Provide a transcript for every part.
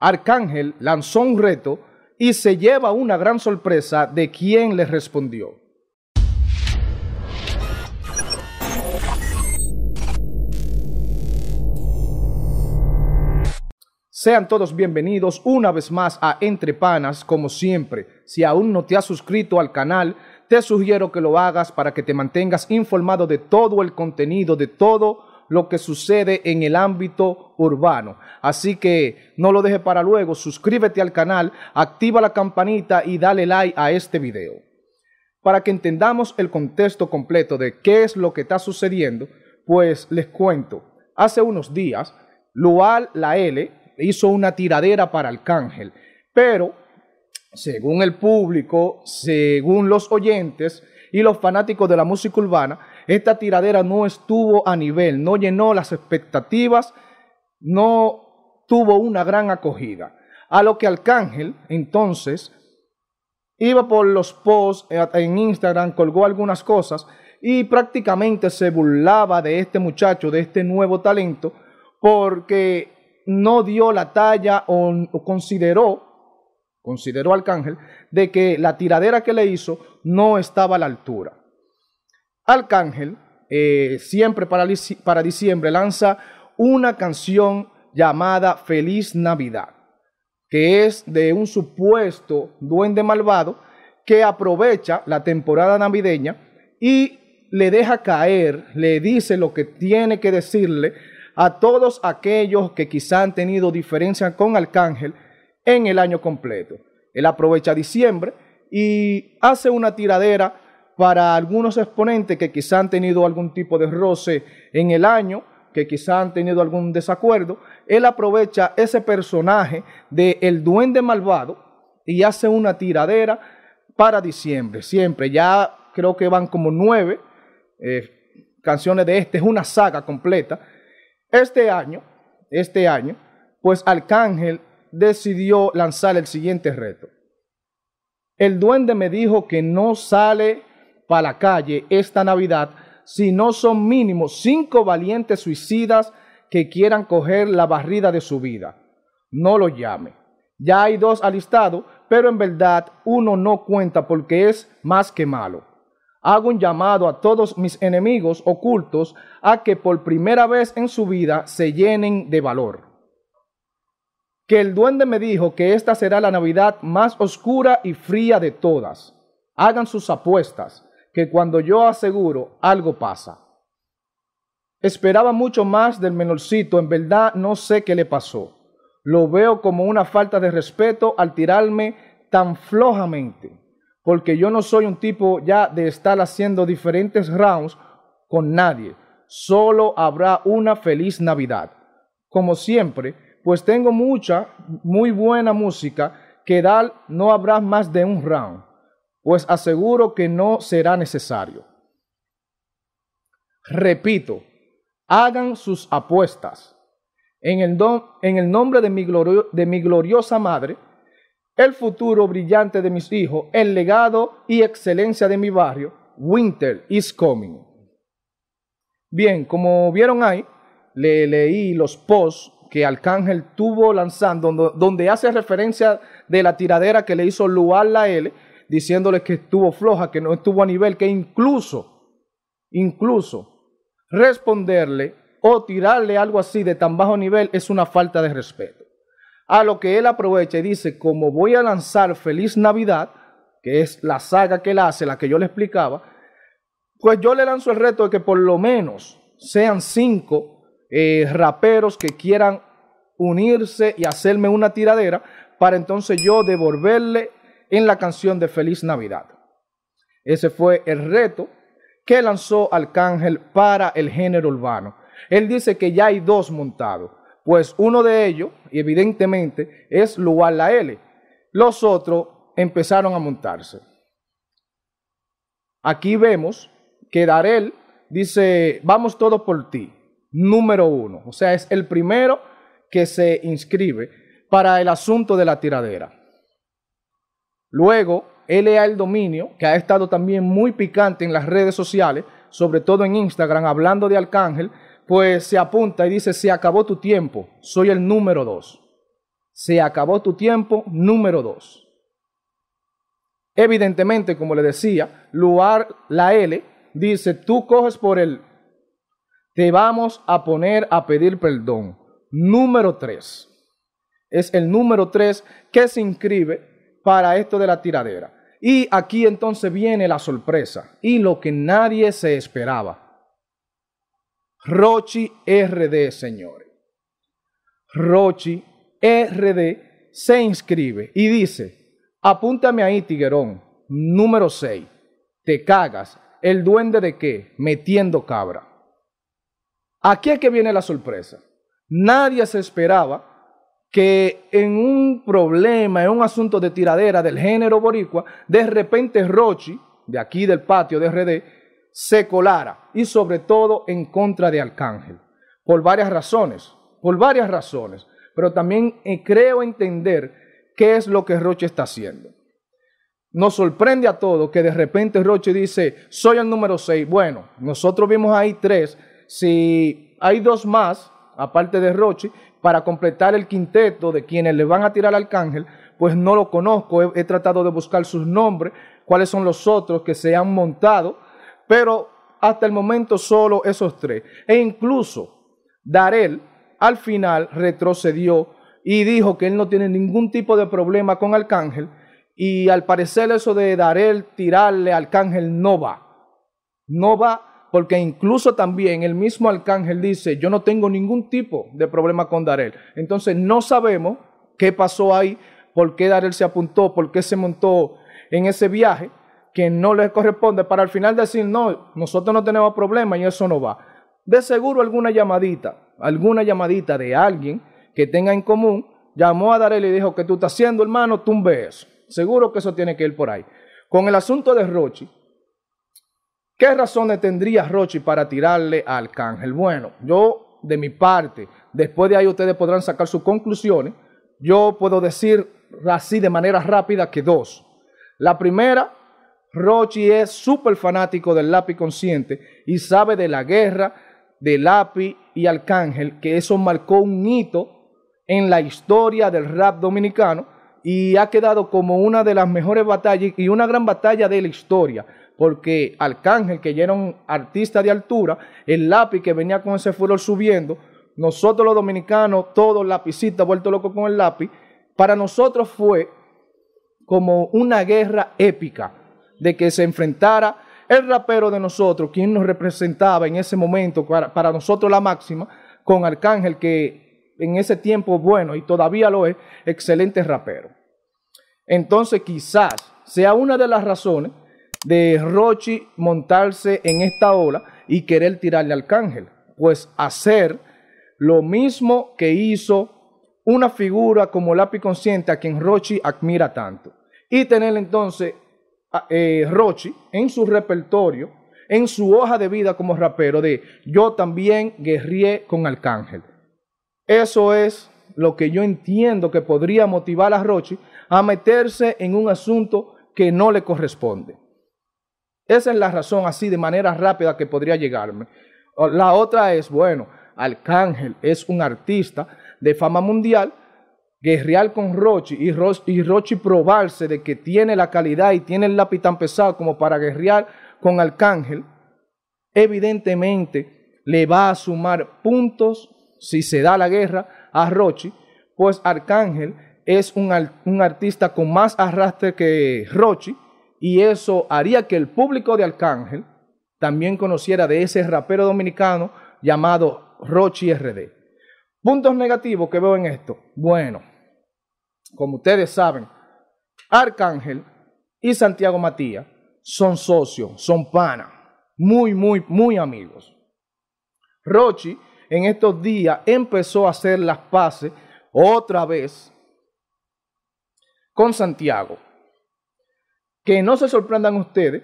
Arcángel lanzó un reto y se lleva una gran sorpresa de quién le respondió. Sean todos bienvenidos una vez más a Entre Panas, como siempre. Si aún no te has suscrito al canal, te sugiero que lo hagas para que te mantengas informado de todo el contenido, de todo lo que sucede en el ámbito urbano. Así que no lo deje para luego, suscríbete al canal, activa la campanita y dale like a este video. Para que entendamos el contexto completo de qué es lo que está sucediendo, pues les cuento. Hace unos días, Lual La L hizo una tiradera para Arcángel, pero según el público, según los oyentes y los fanáticos de la música urbana, esta tiradera no estuvo a nivel, no llenó las expectativas, no tuvo una gran acogida. A lo que Arcángel, entonces, iba por los posts eh, en Instagram, colgó algunas cosas y prácticamente se burlaba de este muchacho, de este nuevo talento, porque no dio la talla o, consideró, consideró Arcángel, de que la tiradera que le hizo no estaba a la altura. Arcángel eh, siempre para, para diciembre lanza una canción llamada Feliz Navidad, que es de un supuesto duende malvado que aprovecha la temporada navideña y le deja caer, le dice lo que tiene que decirle a todos aquellos que quizá han tenido diferencia con Arcángel en el año completo. Él aprovecha diciembre y hace una tiradera para algunos exponentes que quizá han tenido algún tipo de roce en el año, que quizá han tenido algún desacuerdo, él aprovecha ese personaje de el duende malvado y hace una tiradera para diciembre, siempre. Ya creo que van como nueve eh, canciones de este, es una saga completa. Este año, este año, pues Arcángel decidió lanzar el siguiente reto. El duende me dijo que no sale para la calle esta Navidad si no son mínimo cinco valientes suicidas que quieran coger la barrida de su vida. No lo llame. Ya hay dos alistados, pero en verdad uno no cuenta porque es más que malo. Hago un llamado a todos mis enemigos ocultos a que por primera vez en su vida se llenen de valor. Que el duende me dijo que esta será la Navidad más oscura y fría de todas. Hagan sus apuestas que cuando yo aseguro algo pasa. Esperaba mucho más del menorcito, en verdad no sé qué le pasó. Lo veo como una falta de respeto al tirarme tan flojamente, porque yo no soy un tipo ya de estar haciendo diferentes rounds con nadie. Solo habrá una feliz Navidad. Como siempre, pues tengo mucha, muy buena música que dar no habrá más de un round pues aseguro que no será necesario. Repito, hagan sus apuestas. En el, don, en el nombre de mi, de mi gloriosa madre, el futuro brillante de mis hijos, el legado y excelencia de mi barrio, Winter is coming. Bien, como vieron ahí, le leí los posts que Arcángel tuvo lanzando, donde hace referencia de la tiradera que le hizo Luar la L Diciéndole que estuvo floja, que no estuvo a nivel, que incluso, incluso responderle o tirarle algo así de tan bajo nivel es una falta de respeto. A lo que él aprovecha y dice, como voy a lanzar Feliz Navidad, que es la saga que él hace, la que yo le explicaba, pues yo le lanzo el reto de que por lo menos sean cinco eh, raperos que quieran unirse y hacerme una tiradera para entonces yo devolverle en la canción de Feliz Navidad. Ese fue el reto que lanzó Arcángel para el género urbano. Él dice que ya hay dos montados, pues uno de ellos, evidentemente, es Lugar La L. Los otros empezaron a montarse. Aquí vemos que Darel dice, vamos todos por ti, número uno. O sea, es el primero que se inscribe para el asunto de la tiradera. Luego, LA El Dominio, que ha estado también muy picante en las redes sociales, sobre todo en Instagram, hablando de Arcángel, pues se apunta y dice, se acabó tu tiempo, soy el número dos. Se acabó tu tiempo, número dos. Evidentemente, como le decía, la L dice, tú coges por él, te vamos a poner a pedir perdón. Número tres. Es el número tres que se inscribe para esto de la tiradera. Y aquí entonces viene la sorpresa y lo que nadie se esperaba. Rochi RD, señores. Rochi RD se inscribe y dice, apúntame ahí, Tiguerón, número 6. Te cagas. ¿El duende de qué? Metiendo cabra. Aquí es que viene la sorpresa. Nadie se esperaba que en un problema, en un asunto de tiradera del género boricua, de repente Rochi, de aquí del patio de RD, se colara y sobre todo en contra de Arcángel, por varias razones, por varias razones, pero también eh, creo entender qué es lo que Roche está haciendo. Nos sorprende a todos que de repente Roche dice, soy el número 6. Bueno, nosotros vimos ahí tres, si hay dos más, aparte de Roche, para completar el quinteto de quienes le van a tirar al cángel, pues no lo conozco, he, tratado de buscar sus nombres, cuáles son los otros que se han montado, pero hasta el momento solo esos tres. E incluso Darel al final retrocedió y dijo que él no tiene ningún tipo de problema con Arcángel. Y al parecer eso de Darel tirarle al Arcángel no va. No va porque incluso también el mismo arcángel dice, yo no tengo ningún tipo de problema con Darel. Entonces no sabemos qué pasó ahí, por qué Darel se apuntó, por qué se montó en ese viaje que no le corresponde, para al final decir, no, nosotros no tenemos problema y eso no va. De seguro alguna llamadita, alguna llamadita de alguien que tenga en común, llamó a Darel y dijo, que tú estás haciendo, hermano? Tumbe eso. Seguro que eso tiene que ir por ahí. Con el asunto de Rochi, ¿Qué razones tendría Rochi para tirarle al Arcángel? Bueno, yo de mi parte, después de ahí ustedes podrán sacar sus conclusiones. Yo puedo decir así de manera rápida que dos. La primera, Rochi es súper fanático del lápiz consciente y sabe de la guerra de lápiz y Arcángel, que eso marcó un hito en la historia del rap dominicano y ha quedado como una de las mejores batallas y una gran batalla de la historia porque Arcángel, que ya era un artista de altura, el lápiz que venía con ese furor subiendo, nosotros los dominicanos, todos lapicistas, vuelto loco con el lápiz, para nosotros fue como una guerra épica de que se enfrentara el rapero de nosotros, quien nos representaba en ese momento, para, para nosotros la máxima, con Arcángel, que en ese tiempo, bueno, y todavía lo es, excelente rapero. Entonces quizás sea una de las razones de Rochi montarse en esta ola y querer tirarle al cángel. Pues hacer lo mismo que hizo una figura como Lápiz Consciente a quien Rochi admira tanto. Y tener entonces eh, Rochi en su repertorio, en su hoja de vida como rapero de yo también guerríe con Arcángel. Eso es lo que yo entiendo que podría motivar a Rochi a meterse en un asunto que no le corresponde. Esa es la razón así de manera rápida que podría llegarme. La otra es, bueno, Arcángel es un artista de fama mundial, guerrear con Rochi y, Rochi probarse de que tiene la calidad y tiene el lápiz tan pesado como para guerrear con Arcángel, evidentemente le va a sumar puntos si se da la guerra a Rochi, pues Arcángel es un, un artista con más arrastre que Rochi y eso haría que el público de Arcángel también conociera de ese rapero dominicano llamado Rochi RD. Puntos negativos que veo en esto. Bueno, como ustedes saben, Arcángel y Santiago Matías son socios, son panas, muy, muy, muy amigos. Rochi en estos días empezó a hacer las paces otra vez con Santiago que no se sorprendan ustedes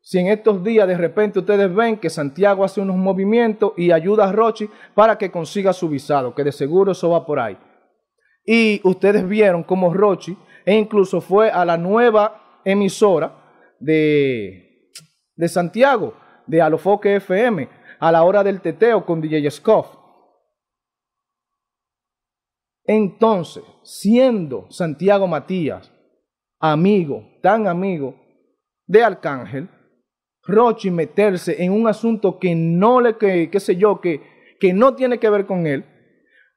si en estos días de repente ustedes ven que Santiago hace unos movimientos y ayuda a Rochi para que consiga su visado, que de seguro eso va por ahí. Y ustedes vieron cómo Rochi e incluso fue a la nueva emisora de, de Santiago, de Alofoque FM, a la hora del teteo con DJ Scoff. Entonces, siendo Santiago Matías amigo, tan amigo de Arcángel, Rochi meterse en un asunto que no le, que, qué sé yo, que, que no tiene que ver con él,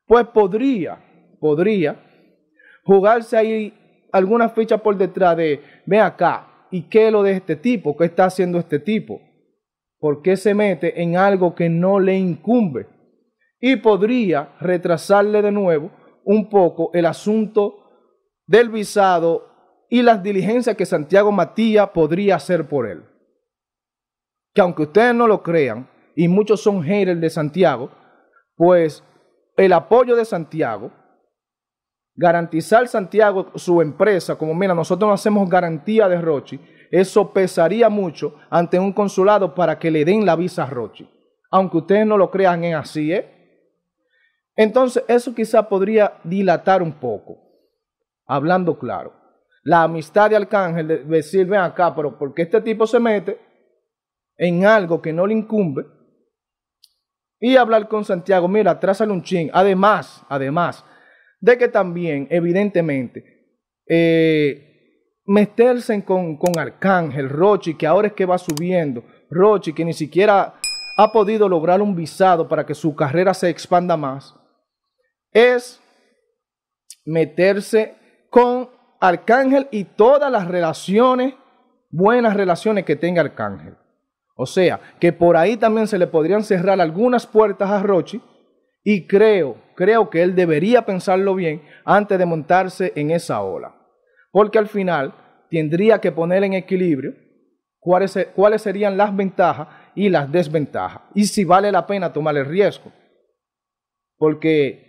pues podría, podría jugarse ahí alguna ficha por detrás de, ve acá, ¿y qué es lo de este tipo? ¿Qué está haciendo este tipo? ¿Por qué se mete en algo que no le incumbe? Y podría retrasarle de nuevo un poco el asunto del visado y las diligencias que Santiago Matías podría hacer por él. Que aunque ustedes no lo crean, y muchos son haters de Santiago, pues el apoyo de Santiago, garantizar Santiago su empresa, como mira, nosotros no hacemos garantía de Rochi, eso pesaría mucho ante un consulado para que le den la visa a Rochi. Aunque ustedes no lo crean, es así, ¿eh? Entonces, eso quizá podría dilatar un poco, hablando claro la amistad de Arcángel le sirve acá, pero porque este tipo se mete en algo que no le incumbe? Y hablar con Santiago, mira, trázale un ching Además, además, de que también, evidentemente, eh, meterse con, con Arcángel, Rochi, que ahora es que va subiendo, Rochi, que ni siquiera ha podido lograr un visado para que su carrera se expanda más, es meterse con Arcángel y todas las relaciones, buenas relaciones que tenga Arcángel. O sea, que por ahí también se le podrían cerrar algunas puertas a Rochi y creo, creo que él debería pensarlo bien antes de montarse en esa ola. Porque al final tendría que poner en equilibrio cuáles, cuáles serían las ventajas y las desventajas y si vale la pena tomar el riesgo. Porque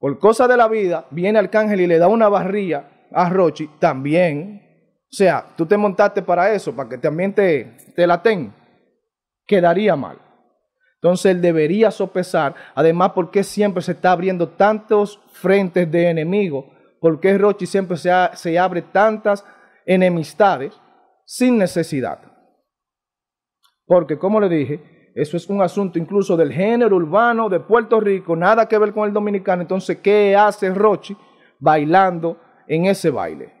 por cosa de la vida viene Arcángel y le da una barrilla a Rochi también. O sea, tú te montaste para eso, para que también te, te la ten. Quedaría mal. Entonces él debería sopesar, además, por qué siempre se está abriendo tantos frentes de enemigos, por qué Rochi siempre se, se abre tantas enemistades sin necesidad. Porque, como le dije, eso es un asunto incluso del género urbano de Puerto Rico, nada que ver con el dominicano. Entonces, ¿qué hace Rochi bailando en ese baile.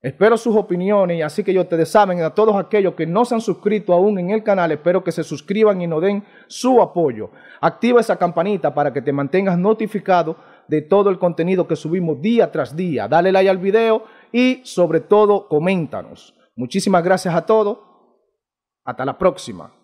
Espero sus opiniones y así que yo te desaben a todos aquellos que no se han suscrito aún en el canal. Espero que se suscriban y nos den su apoyo. Activa esa campanita para que te mantengas notificado de todo el contenido que subimos día tras día. Dale like al video y sobre todo coméntanos. Muchísimas gracias a todos. Hasta la próxima.